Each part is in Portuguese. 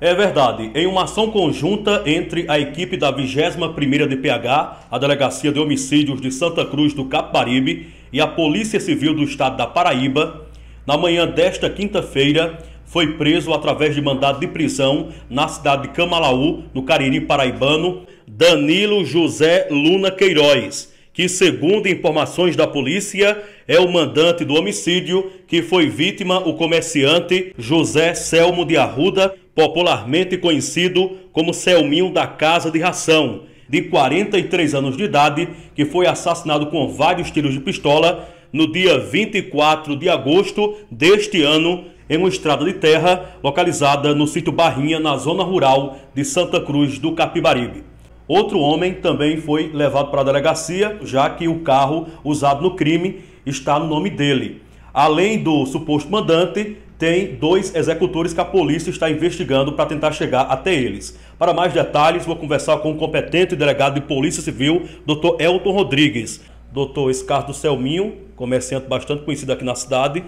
É verdade. Em uma ação conjunta entre a equipe da 21ª DPH, a Delegacia de Homicídios de Santa Cruz do Caparibe e a Polícia Civil do Estado da Paraíba, na manhã desta quinta-feira, foi preso através de mandado de prisão na cidade de Camalaú, no Cariri paraibano, Danilo José Luna Queiroz que, segundo informações da polícia, é o mandante do homicídio que foi vítima o comerciante José Selmo de Arruda, popularmente conhecido como Selminho da Casa de Ração, de 43 anos de idade, que foi assassinado com vários tiros de pistola no dia 24 de agosto deste ano em uma estrada de terra localizada no sítio Barrinha, na zona rural de Santa Cruz do Capibaribe. Outro homem também foi levado para a delegacia, já que o carro usado no crime está no nome dele. Além do suposto mandante, tem dois executores que a polícia está investigando para tentar chegar até eles. Para mais detalhes, vou conversar com o competente delegado de Polícia Civil, Dr. Elton Rodrigues. Dr. do Selminho, comerciante bastante conhecido aqui na cidade,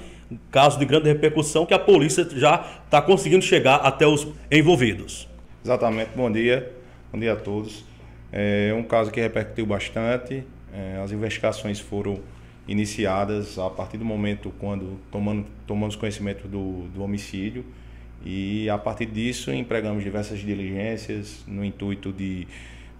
caso de grande repercussão que a polícia já está conseguindo chegar até os envolvidos. Exatamente, bom dia. Bom dia a todos. É um caso que repercutiu bastante. É, as investigações foram iniciadas a partir do momento quando tomando, tomamos conhecimento do, do homicídio e a partir disso empregamos diversas diligências no intuito de,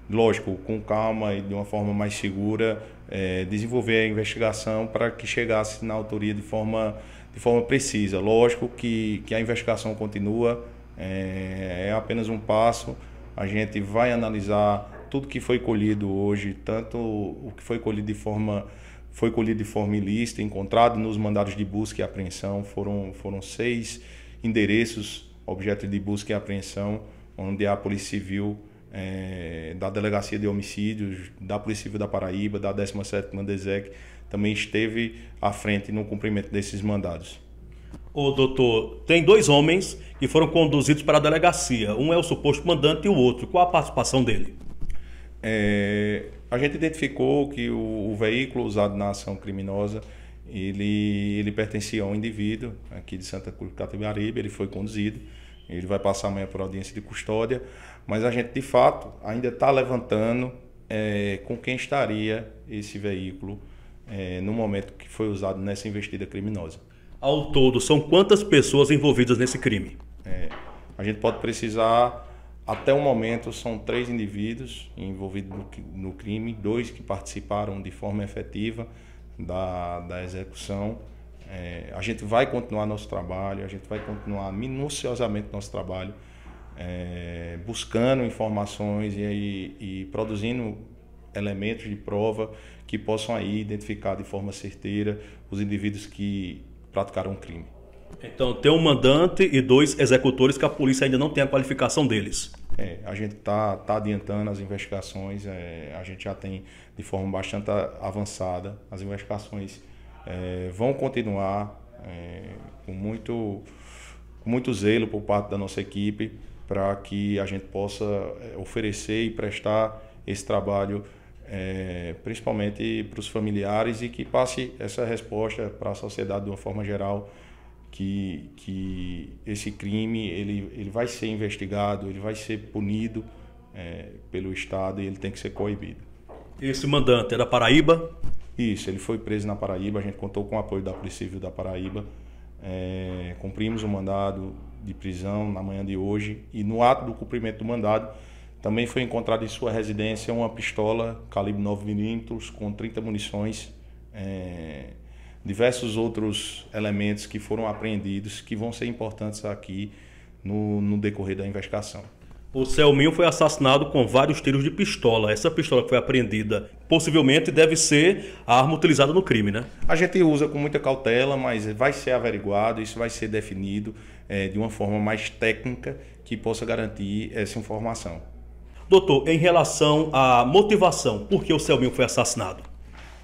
lógico, com calma e de uma forma mais segura, é, desenvolver a investigação para que chegasse na autoria de forma, de forma precisa. Lógico que, que a investigação continua, é, é apenas um passo a gente vai analisar tudo que foi colhido hoje, tanto o que foi colhido de forma foi colhido de forma ilícita, encontrado nos mandados de busca e apreensão. Foram, foram seis endereços objeto de busca e apreensão, onde a Polícia Civil é, da Delegacia de Homicídios, da Polícia Civil da Paraíba, da 17ª DESEC, também esteve à frente no cumprimento desses mandados. O doutor, tem dois homens que foram conduzidos para a delegacia. Um é o suposto mandante e o outro. Qual a participação dele? É, a gente identificou que o, o, veículo usado na ação criminosa ele, ele pertencia a um indivíduo aqui de Santa Cruz Catibaribe, ele foi conduzido, ele vai passar amanhã por audiência de custódia, mas a gente de fato ainda está levantando é, com quem estaria esse veículo é, no momento que foi usado nessa investida criminosa. Ao todo, são quantas pessoas envolvidas nesse crime? É, a gente pode precisar, até o momento, são três indivíduos envolvidos no, no crime, dois que participaram de forma efetiva da, da execução. É, a gente vai continuar nosso trabalho, a gente vai continuar minuciosamente nosso trabalho, é, buscando informações e, e, e produzindo elementos de prova que possam aí identificar de forma certeira os indivíduos que praticaram um crime. Então, tem um mandante e dois executores que a polícia ainda não tem a qualificação deles. É, a gente está tá adiantando as investigações, é, a gente já tem de forma bastante avançada. As investigações é, vão continuar é, com, muito, com muito zelo por parte da nossa equipe para que a gente possa é, oferecer e prestar esse trabalho é, principalmente para os familiares, e que passe essa resposta para a sociedade de uma forma geral, que, que esse crime ele, ele vai ser investigado, ele vai ser punido é, pelo Estado e ele tem que ser coibido. Esse mandante era é Paraíba? Isso, ele foi preso na Paraíba, a gente contou com o apoio da Polícia Civil da Paraíba, é, cumprimos o mandado de prisão na manhã de hoje e no ato do cumprimento do mandado também foi encontrada em sua residência uma pistola calibre 9mm com 30 munições, é, diversos outros elementos que foram apreendidos que vão ser importantes aqui no, no decorrer da investigação. O Selminho foi assassinado com vários tiros de pistola. Essa pistola que foi apreendida possivelmente deve ser a arma utilizada no crime, né? A gente usa com muita cautela, mas vai ser averiguado, isso vai ser definido é, de uma forma mais técnica que possa garantir essa informação. Doutor, em relação à motivação, por que o Selminho foi assassinado?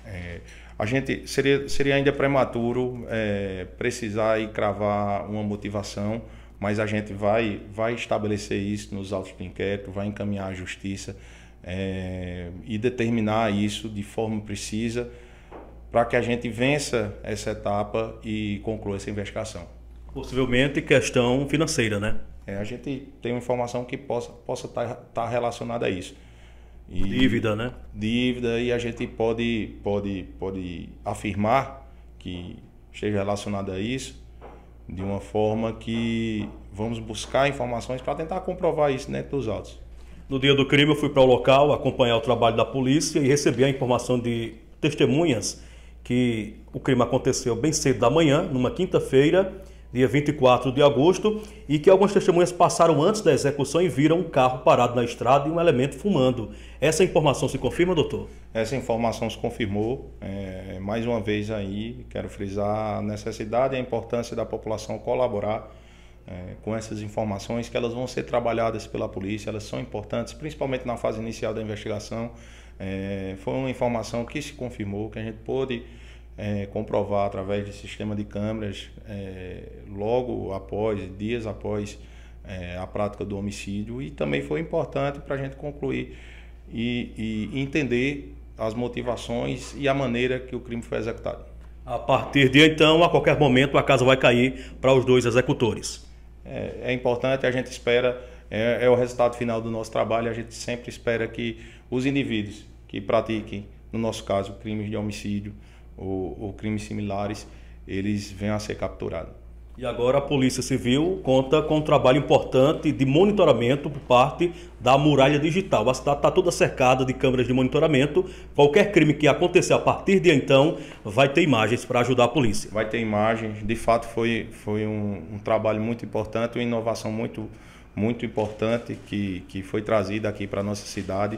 É, a gente seria, seria ainda prematuro é, precisar e cravar uma motivação, mas a gente vai, vai estabelecer isso nos autos de inquérito, vai encaminhar a justiça é, e determinar isso de forma precisa para que a gente vença essa etapa e conclua essa investigação. Possivelmente questão financeira, né? É, a gente tem uma informação que possa estar possa tá, tá relacionada a isso. E, dívida, né? Dívida, e a gente pode, pode, pode afirmar que esteja relacionada a isso de uma forma que vamos buscar informações para tentar comprovar isso dentro dos autos. No dia do crime, eu fui para o local acompanhar o trabalho da polícia e recebi a informação de testemunhas que o crime aconteceu bem cedo da manhã, numa quinta-feira, dia 24 de agosto, e que algumas testemunhas passaram antes da execução e viram um carro parado na estrada e um elemento fumando. Essa informação se confirma, doutor? Essa informação se confirmou. É, mais uma vez aí, quero frisar a necessidade e a importância da população colaborar é, com essas informações, que elas vão ser trabalhadas pela polícia, elas são importantes, principalmente na fase inicial da investigação. É, foi uma informação que se confirmou, que a gente pôde é, comprovar através de sistema de câmeras, é, logo após, dias após é, a prática do homicídio, e também foi importante para a gente concluir e, e entender as motivações e a maneira que o crime foi executado. A partir de então, a qualquer momento, a casa vai cair para os dois executores. É, é, importante, a gente espera, é, é, o resultado final do nosso trabalho, a gente sempre espera que os indivíduos que pratiquem, no nosso caso, crimes de homicídio, ou, ou crimes similares, eles venham a ser capturados. E agora a Polícia Civil conta com um trabalho importante de monitoramento por parte da muralha digital. A cidade está toda cercada de câmeras de monitoramento. Qualquer crime que acontecer a partir de então vai ter imagens para ajudar a polícia. Vai ter imagens. De fato, foi, foi um, um, trabalho muito importante, uma inovação muito, muito importante que, que foi trazida aqui para a nossa cidade.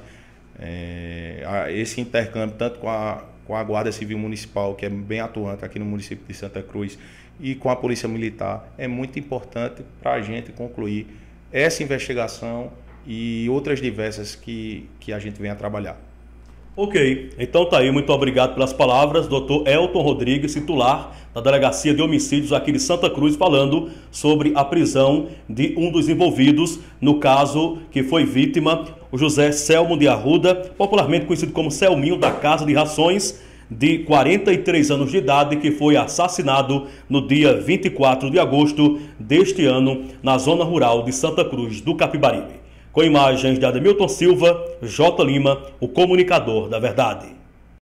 É, esse intercâmbio, tanto com a com a Guarda Civil Municipal, que é bem atuante aqui no município de Santa Cruz, e com a Polícia Militar, é muito importante para a gente concluir essa investigação e outras diversas que, que a gente vem a trabalhar. Ok, então tá aí, muito obrigado pelas palavras, doutor Elton Rodrigues, titular da Delegacia de Homicídios aqui de Santa Cruz, falando sobre a prisão de um dos envolvidos no caso que foi vítima, o José Selmo de Arruda, popularmente conhecido como Selminho da Casa de Rações, de 43 anos de idade, que foi assassinado no dia 24 de agosto deste ano na zona rural de Santa Cruz do Capibaribe. Com imagens de Ademilton Silva, J. Lima, o comunicador da verdade.